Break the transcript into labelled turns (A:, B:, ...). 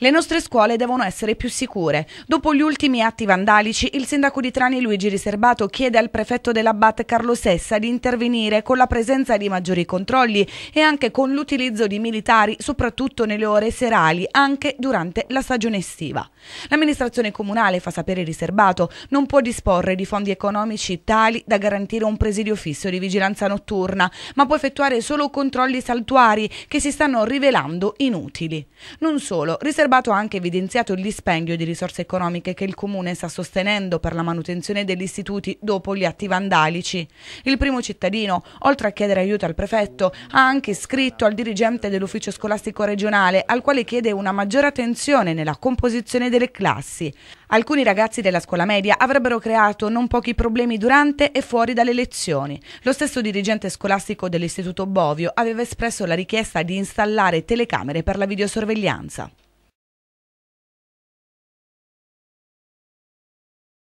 A: Le nostre scuole devono essere più sicure. Dopo gli ultimi atti vandalici, il sindaco di Trani Luigi Riserbato chiede al prefetto della dell'Abbat Carlo Sessa di intervenire con la presenza di maggiori controlli e anche con l'utilizzo di militari, soprattutto nelle ore serali, anche durante la stagione estiva. L'amministrazione comunale, fa sapere Riserbato, non può disporre di fondi economici tali da garantire un presidio fisso di vigilanza notturna, ma può effettuare solo controlli saltuari che si stanno rivelando inutili. Non solo, Riserbato Barbato ha anche evidenziato il dispendio di risorse economiche che il Comune sta sostenendo per la manutenzione degli istituti dopo gli atti vandalici. Il primo cittadino, oltre a chiedere aiuto al prefetto, ha anche scritto al dirigente dell'ufficio scolastico regionale, al quale chiede una maggiore attenzione nella composizione delle classi. Alcuni ragazzi della scuola media avrebbero creato non pochi problemi durante e fuori dalle lezioni. Lo stesso dirigente scolastico dell'Istituto Bovio aveva espresso la richiesta di installare telecamere per la
B: videosorveglianza.